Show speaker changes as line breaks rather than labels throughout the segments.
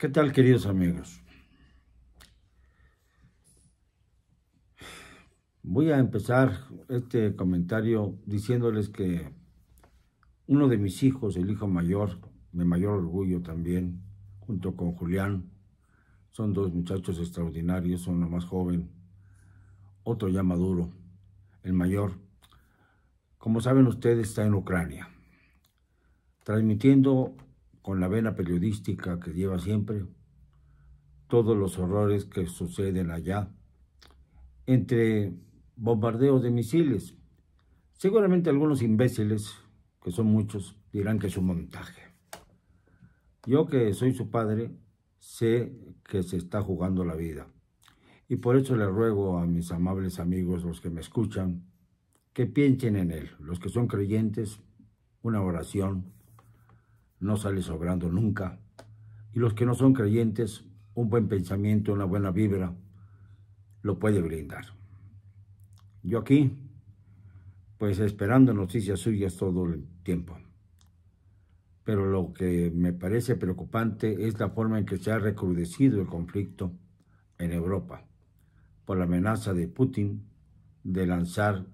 ¿Qué tal, queridos amigos? Voy a empezar este comentario diciéndoles que uno de mis hijos, el hijo mayor, de mayor orgullo también, junto con Julián, son dos muchachos extraordinarios, uno más joven, otro ya maduro, el mayor. Como saben ustedes, está en Ucrania, transmitiendo con la vena periodística que lleva siempre, todos los horrores que suceden allá, entre bombardeos de misiles. Seguramente algunos imbéciles, que son muchos, dirán que es un montaje. Yo que soy su padre, sé que se está jugando la vida. Y por eso le ruego a mis amables amigos, los que me escuchan, que piensen en él. Los que son creyentes, una oración no sale sobrando nunca. Y los que no son creyentes, un buen pensamiento, una buena vibra, lo puede brindar. Yo aquí, pues esperando noticias suyas todo el tiempo. Pero lo que me parece preocupante es la forma en que se ha recrudecido el conflicto en Europa por la amenaza de Putin de lanzar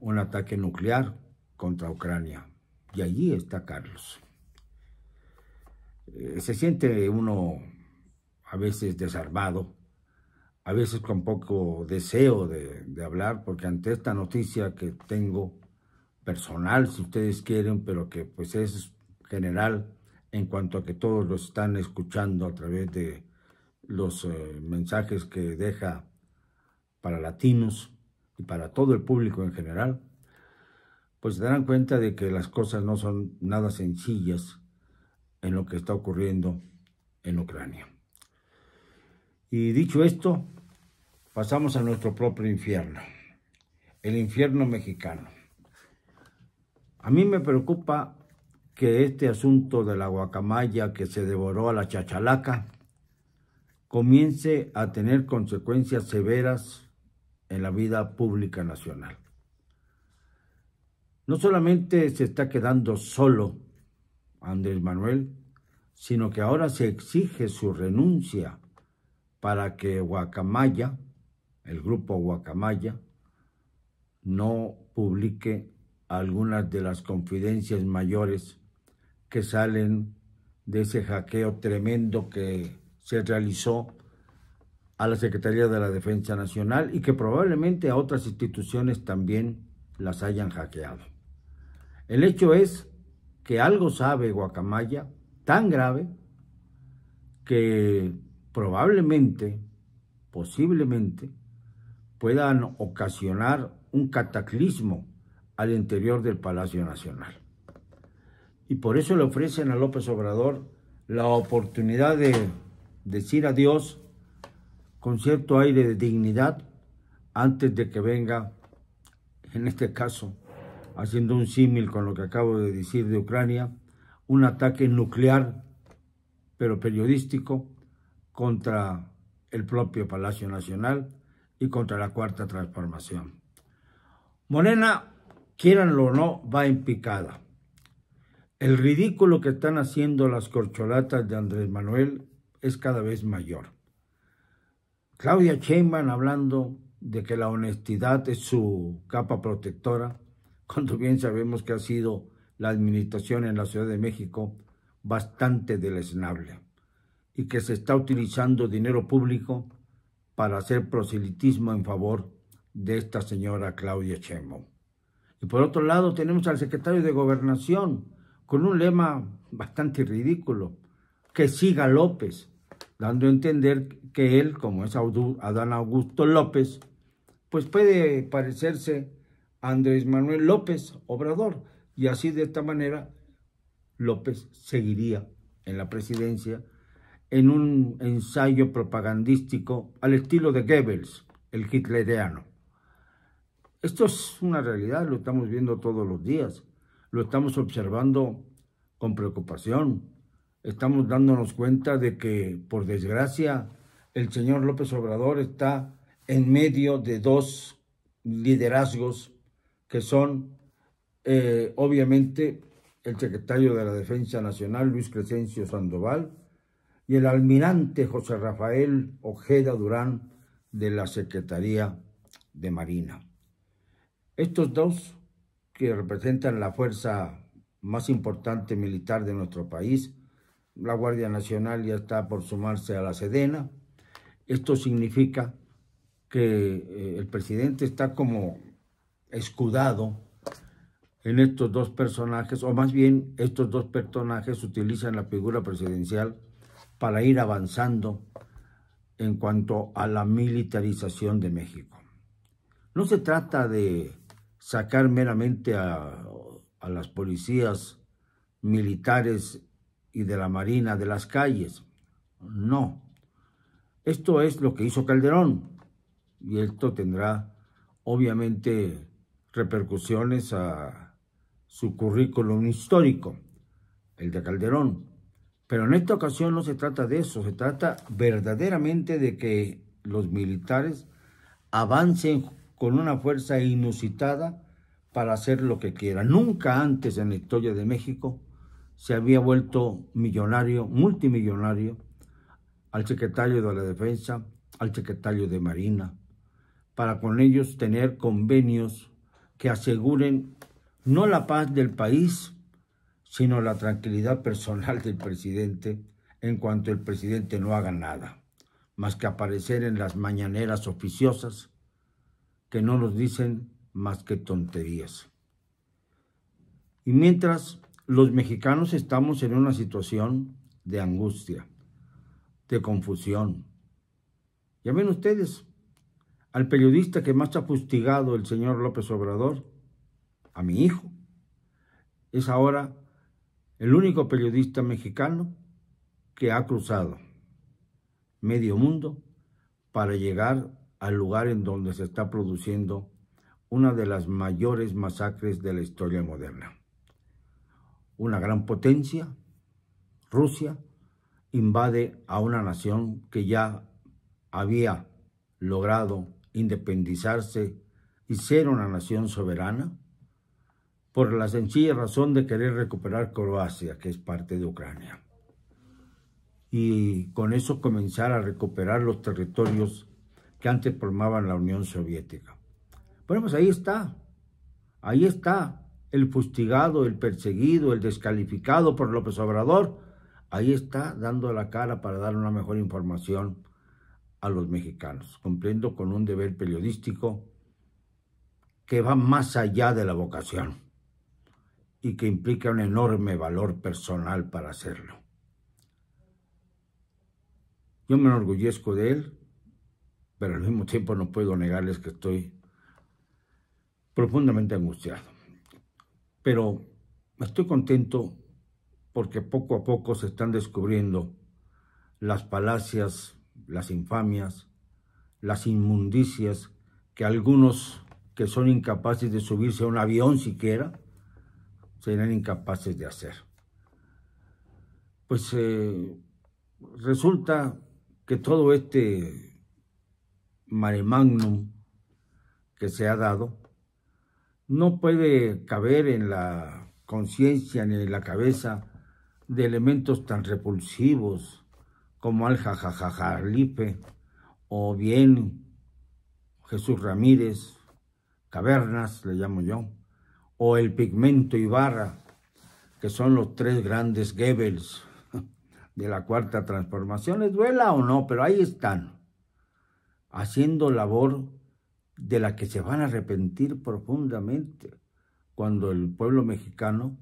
un ataque nuclear contra Ucrania. Y allí está Carlos. Eh, se siente uno a veces desarmado, a veces con poco deseo de, hablar, porque ante esta noticia que tengo personal, si ustedes quieren, pero que pues es general en cuanto a que todos lo están escuchando a través de los eh, mensajes que deja para latinos y para todo el público en general, pues se darán cuenta de que las cosas no son nada sencillas en lo que está ocurriendo en Ucrania. Y dicho esto, pasamos a nuestro propio infierno, el infierno mexicano. A mí me preocupa que este asunto de la guacamaya que se devoró a la chachalaca comience a tener consecuencias severas en la vida pública nacional. No solamente se está quedando solo Andrés Manuel, sino que ahora se exige su renuncia para que Guacamaya, el grupo Guacamaya, no publique algunas de las confidencias mayores que salen de ese hackeo tremendo que se realizó a la Secretaría de la Defensa Nacional y que probablemente a otras instituciones también las hayan hackeado. El hecho es que algo sabe Guacamaya tan grave que probablemente, posiblemente, puedan ocasionar un cataclismo al interior del Palacio Nacional. Y por eso le ofrecen a López Obrador la oportunidad de decir adiós con cierto aire de dignidad antes de que venga, en este caso, haciendo un símil con lo que acabo de decir de Ucrania, un ataque nuclear, pero periodístico, contra el propio Palacio Nacional y contra la Cuarta Transformación. Morena, quieranlo o no, va en picada. El ridículo que están haciendo las corcholatas de Andrés Manuel es cada vez mayor. Claudia Sheinbaum hablando de que la honestidad es su capa protectora, cuando bien sabemos que ha sido la administración en la Ciudad de México bastante deleznable y que se está utilizando dinero público para hacer proselitismo en favor de esta señora Claudia Chemo. Y por otro lado tenemos al secretario de Gobernación con un lema bastante ridículo, que siga López, dando a entender que él, como es Adán Augusto López, pues puede parecerse Andrés Manuel López Obrador. Y así de esta manera López seguiría en la presidencia en un ensayo propagandístico al estilo de Goebbels, el hitleriano. Esto es una realidad, lo estamos viendo todos los días, lo estamos observando con preocupación, estamos dándonos cuenta de que, por desgracia, el señor López Obrador está en medio de dos liderazgos que son eh, obviamente el secretario de la Defensa Nacional, Luis Crescencio Sandoval, y el almirante José Rafael Ojeda Durán de la Secretaría de Marina. Estos dos, que representan la fuerza más importante militar de nuestro país, la Guardia Nacional ya está por sumarse a la Sedena, esto significa que eh, el presidente está como escudado en estos dos personajes, o más bien estos dos personajes utilizan la figura presidencial para ir avanzando en cuanto a la militarización de México. No se trata de sacar meramente a, las policías militares y de la Marina de las calles. No. Esto es lo que hizo Calderón y esto tendrá obviamente repercusiones a su currículum histórico, el de Calderón. Pero en esta ocasión no se trata de eso, se trata verdaderamente de que los militares avancen con una fuerza inusitada para hacer lo que quieran. Nunca antes en la historia de México se había vuelto millonario, multimillonario, al secretario de la Defensa, al secretario de Marina, para con ellos tener convenios que aseguren no la paz del país, sino la tranquilidad personal del presidente en cuanto el presidente no haga nada, más que aparecer en las mañaneras oficiosas que no nos dicen más que tonterías. Y mientras los mexicanos estamos en una situación de angustia, de confusión, ya ven ustedes, al periodista que más ha fustigado el señor López Obrador, a mi hijo. Es ahora el único periodista mexicano que ha cruzado medio mundo para llegar al lugar en donde se está produciendo una de las mayores masacres de la historia moderna. Una gran potencia, Rusia, invade a una nación que ya había logrado independizarse y ser una nación soberana? Por la sencilla razón de querer recuperar Croacia, que es parte de Ucrania. Y con eso comenzar a recuperar los territorios que antes formaban la Unión Soviética. Bueno, pues ahí está. Ahí está el fustigado, el perseguido, el descalificado por López Obrador. Ahí está dando la cara para dar una mejor información a los mexicanos, cumpliendo con un deber periodístico que va más allá de la vocación y que implica un enorme valor personal para hacerlo. Yo me enorgullezco de él, pero al mismo tiempo no puedo negarles que estoy profundamente angustiado. Pero estoy contento porque poco a poco se están descubriendo las palacias las infamias, las inmundicias que algunos que son incapaces de subirse a un avión siquiera, serán incapaces de hacer. Pues eh, resulta que todo este mare magnum que se ha dado no puede caber en la conciencia ni en la cabeza de elementos tan repulsivos como al Lipe, o bien Jesús Ramírez, Cavernas, le llamo yo, o el Pigmento Ibarra, que son los tres grandes Goebbels de la Cuarta Transformación. ¿Les duela o no? Pero ahí están, haciendo labor de la que se van a arrepentir profundamente cuando el pueblo mexicano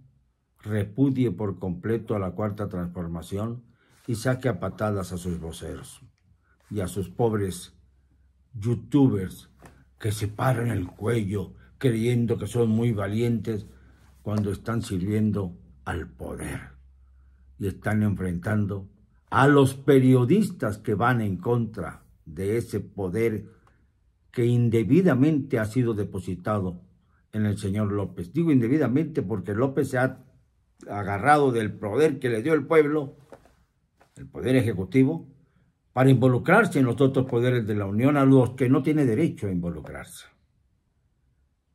repudie por completo a la Cuarta Transformación y saque a patadas a sus voceros y a sus pobres youtubers que se paran el cuello creyendo que son muy valientes cuando están sirviendo al poder y están enfrentando a los periodistas que van en contra de ese poder que indebidamente ha sido depositado en el señor López. Digo indebidamente porque López se ha agarrado del poder que le dio el pueblo el Poder Ejecutivo, para involucrarse en los otros poderes de la Unión a los que no tiene derecho a involucrarse.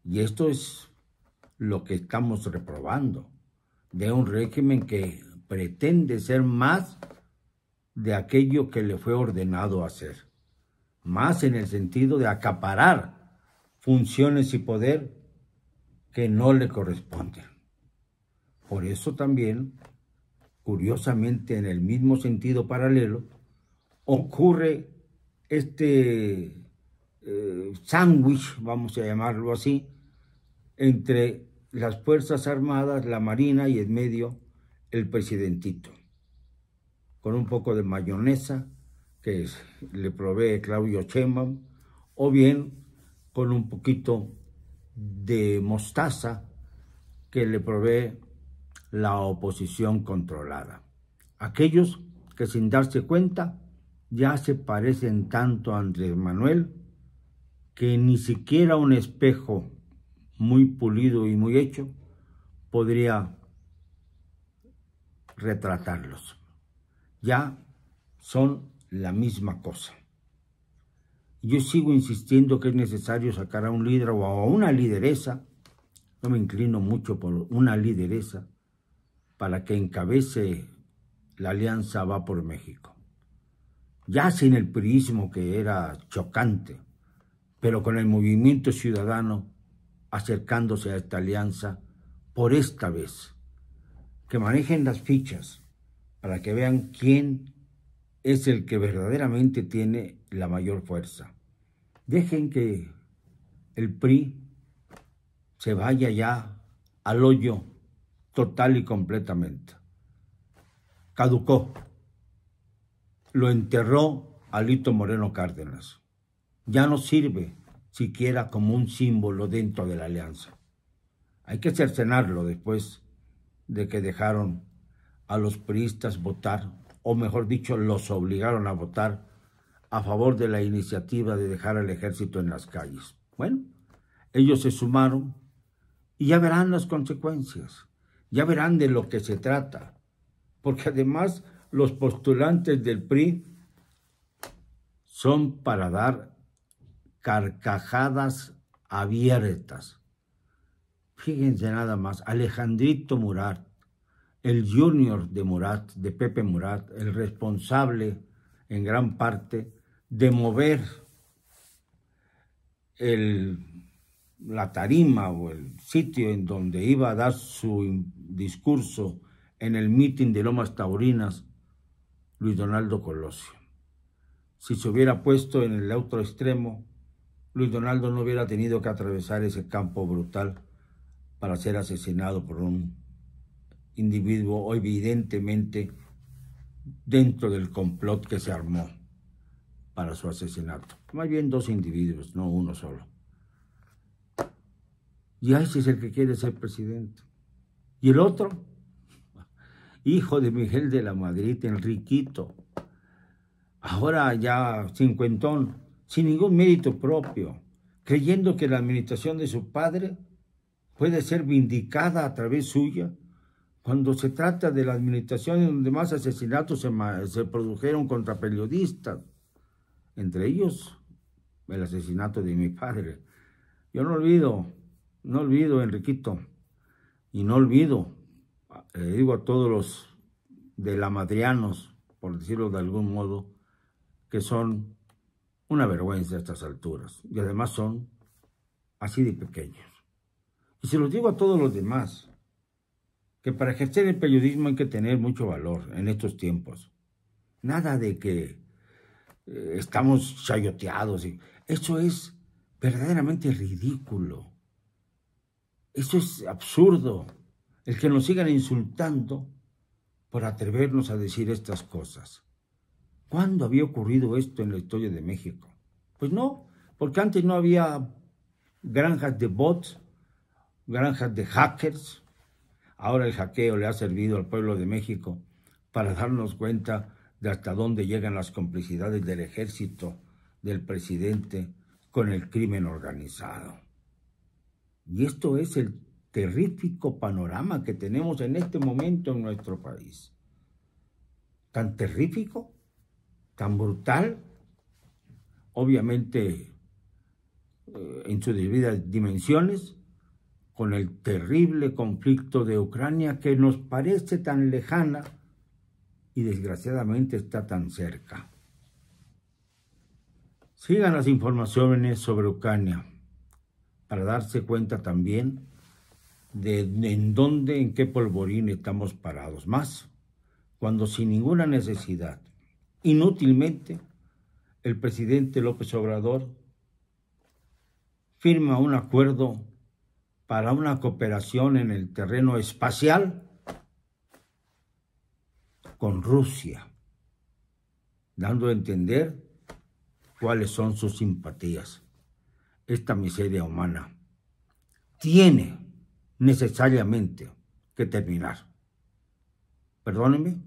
Y esto es lo que estamos reprobando de un régimen que pretende ser más de aquello que le fue ordenado hacer, más en el sentido de acaparar funciones y poder que no le corresponden. Por eso también curiosamente en el mismo sentido paralelo, ocurre este eh, sándwich, vamos a llamarlo así, entre las Fuerzas Armadas, la Marina y en medio el presidentito, con un poco de mayonesa que le provee Claudio Chema, o bien con un poquito de mostaza que le provee la oposición controlada. Aquellos que sin darse cuenta ya se parecen tanto a Andrés Manuel que ni siquiera un espejo muy pulido y muy hecho podría retratarlos. Ya son la misma cosa. Yo sigo insistiendo que es necesario sacar a un líder o a una lideresa, no me inclino mucho por una lideresa, para que encabece la alianza Va por México. Ya sin el priismo que era chocante, pero con el movimiento ciudadano acercándose a esta alianza por esta vez. Que manejen las fichas para que vean quién es el que verdaderamente tiene la mayor fuerza. Dejen que el PRI se vaya ya al hoyo total y completamente. Caducó. Lo enterró Alito Moreno Cárdenas. Ya no sirve siquiera como un símbolo dentro de la alianza. Hay que cercenarlo después de que dejaron a los priistas votar, o mejor dicho, los obligaron a votar a favor de la iniciativa de dejar al ejército en las calles. Bueno, ellos se sumaron y ya verán las consecuencias. Ya verán de lo que se trata, porque además los postulantes del PRI son para dar carcajadas abiertas. Fíjense nada más, Alejandrito Murat, el junior de Murat, de Pepe Murat, el responsable en gran parte de mover el la tarima o el sitio en donde iba a dar su discurso en el mitin de Lomas Taurinas, Luis Donaldo Colosio. Si se hubiera puesto en el otro extremo, Luis Donaldo no hubiera tenido que atravesar ese campo brutal para ser asesinado por un individuo evidentemente dentro del complot que se armó para su asesinato. Más bien dos individuos, no uno solo. Y ese es el que quiere ser presidente. Y el otro, hijo de Miguel de la Madrid, Enriquito, ahora ya cincuentón, sin ningún mérito propio, creyendo que la administración de su padre puede ser vindicada a través suya, cuando se trata de la administración donde más asesinatos se, se produjeron contra periodistas, entre ellos el asesinato de mi padre. Yo no olvido no olvido, Enriquito, y no olvido, eh, le digo a todos los de la Madrianos, por decirlo de algún modo, que son una vergüenza a estas alturas. Y además son así de pequeños. Y se los digo a todos los demás, que para ejercer el periodismo hay que tener mucho valor en estos tiempos. Nada de que eh, estamos chayoteados. Y... Eso es verdaderamente ridículo. Eso es absurdo, el que nos sigan insultando por atrevernos a decir estas cosas. ¿Cuándo había ocurrido esto en la historia de México? Pues no, porque antes no había granjas de bots, granjas de hackers. Ahora el hackeo le ha servido al pueblo de México para darnos cuenta de hasta dónde llegan las complicidades del ejército, del presidente, con el crimen organizado. Y esto es el terrífico panorama que tenemos en este momento en nuestro país. Tan terrífico, tan brutal, obviamente eh, en sus debidas dimensiones, con el terrible conflicto de Ucrania que nos parece tan lejana y desgraciadamente está tan cerca. Sigan las informaciones sobre Ucrania para darse cuenta también de en dónde, en qué polvorín estamos parados. Más cuando sin ninguna necesidad, inútilmente, el presidente López Obrador firma un acuerdo para una cooperación en el terreno espacial con Rusia, dando a entender cuáles son sus simpatías esta miseria humana tiene necesariamente que terminar. Perdónenme,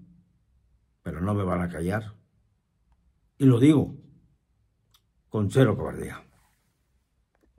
pero no me van a callar. Y lo digo con cero cobardía.